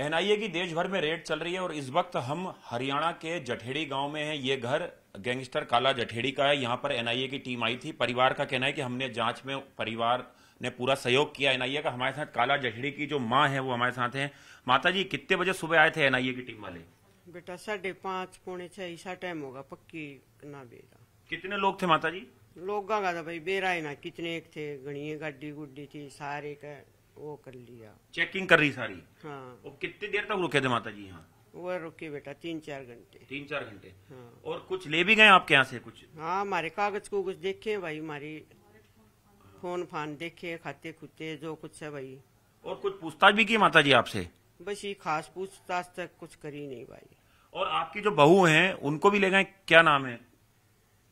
NIA की देश भर में रेड चल रही है और इस वक्त हम हरियाणा के जठेड़ी गांव में हैं ये घर गैंगस्टर काला जठेड़ी का है यहाँ पर एनआईए की टीम आई थी परिवार का कहना है कि हमने जांच में परिवार ने पूरा सहयोग किया एनआईए का हमारे साथ काला जठेड़ी की जो माँ है वो हमारे साथ है माता जी कितने बजे सुबह आए थे एनआईए की टीम वाले बेटा साढ़े पाँच पौने छह ऐसा टाइम होगा पक्की ना बेरा कितने लोग थे माता जी लोग का भाई बेरा है ना कितने एक थे गणिये गाड़ी गुड्डी थी सारे का वो कर लिया चेकिंग कर रही सारी हाँ वो कितनी देर तक रुके थे माता जी यहाँ वो रुके बेटा तीन चार घंटे तीन चार घंटे हाँ। और कुछ ले भी गए आपके यहाँ से कुछ हाँ हमारे कागज को कुछ देखे भाई हमारी फोन फान देखे खाते खुते जो कुछ है भाई और कुछ पूछताछ भी की माता जी आपसे बस ये खास पूछताछ तक कुछ करी नहीं भाई और आपकी जो बहू है उनको भी ले गए क्या नाम है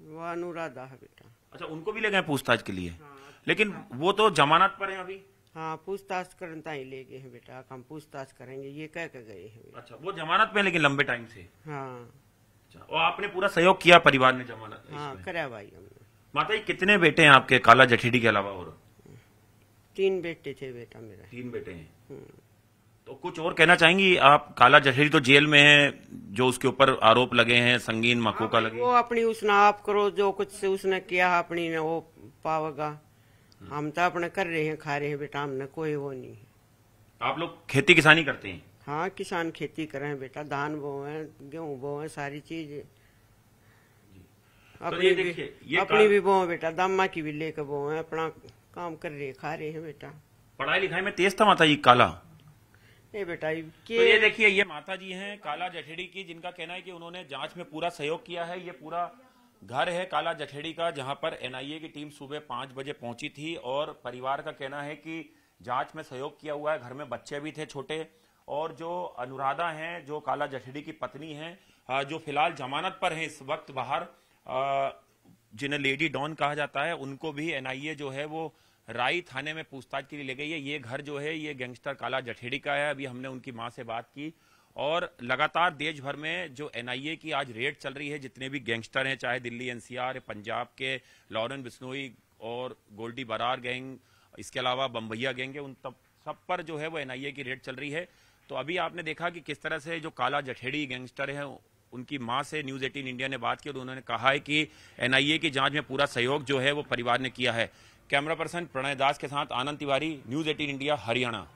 वो अनुराधा है बेटा अच्छा उनको भी ले गए पूछताछ के लिए हाँ, लेकिन हाँ। वो तो जमानत पर है अभी हाँ पूछताछ करता ही ले गए हैं बेटा हम पूछताछ करेंगे ये कह के गए हैं अच्छा वो जमानत में लेकिन लंबे टाइम से हाँ अच्छा, और आपने पूरा सहयोग किया परिवार ने जमानत हाँ करा भाई हमने माता जी कितने बेटे हैं आपके काला जठीडी के अलावा और तीन बेटे थे बेटा मेरा तीन बेटे हैं हम्म। तो कुछ और कहना चाहेंगी आप काला जठेरी तो जेल में है जो उसके ऊपर आरोप लगे हैं संगीन मकोका हाँ, लगे वो अपनी उसने आप करो जो कुछ उसने किया अपनी वो पावगा हम तो अपने कर रहे हैं खा रहे हैं बेटा हमने कोई वो नहीं है आप लोग खेती किसानी करते हैं हाँ किसान खेती कर रहे हैं बेटा धान बोए है गेहूँ बोए है सारी चीज अपनी तो अपनी भी बोए बेटा दामा की भी लेकर बोए है अपना काम कर रहे खा रहे हैं बेटा पढ़ाई लिखाई में तेज था माता जी काला नहीं बेटा के... तो ये देखिए ये माता जी हैं काला जठेड़ी की जिनका कहना है कि उन्होंने जांच में पूरा सहयोग किया है ये पूरा घर है काला जखेड़ी का जहां पर एनआईए की टीम सुबह पांच बजे पहुंची थी और परिवार का कहना है कि जांच में सहयोग किया हुआ है घर में बच्चे भी थे छोटे और जो अनुराधा हैं जो काला जखेड़ी की पत्नी हैं जो फिलहाल जमानत पर हैं इस वक्त बाहर जिन्हें लेडी डॉन कहा जाता है उनको भी एनआईए जो है वो राई थाने में पूछताछ के लिए ले गई है ये घर जो है ये गैंगस्टर काला जठेड़ी का है अभी हमने उनकी माँ से बात की और लगातार देश भर में जो एनआईए की आज रेड चल रही है जितने भी गैंगस्टर हैं चाहे दिल्ली एनसीआर पंजाब के लॉरन बिश्नोई और गोल्डी बरार गैंग इसके अलावा बम्बैया गैंग है उन तब सब पर जो है वो एनआईए की रेड चल रही है तो अभी आपने देखा कि किस तरह से जो काला जठेड़ी गैंगस्टर है उनकी मां से न्यूज एटीन इंडिया ने बात की और उन्होंने कहा है कि एनआईए की जांच में पूरा सहयोग जो है वो परिवार ने किया है कैमरा पर्सन प्रणय दास के साथ Anand Tiwari news eighteen India Haryana